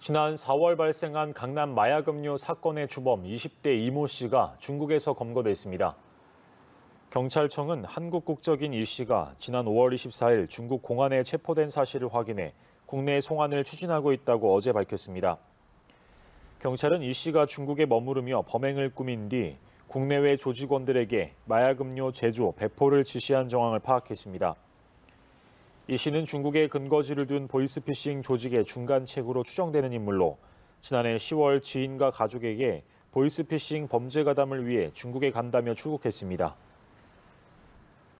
지난 4월 발생한 강남 마약음료 사건의 주범 20대 이모 씨가 중국에서 검거됐습니다 경찰청은 한국 국적인 이 씨가 지난 5월 24일 중국 공안에 체포된 사실을 확인해 국내 송환을 추진하고 있다고 어제 밝혔습니다. 경찰은 이 씨가 중국에 머무르며 범행을 꾸민 뒤 국내외 조직원들에게 마약음료 제조, 배포를 지시한 정황을 파악했습니다. 이 씨는 중국의 근거지를 둔 보이스피싱 조직의 중간책으로 추정되는 인물로 지난해 10월 지인과 가족에게 보이스피싱 범죄 가담을 위해 중국에 간다며 출국했습니다.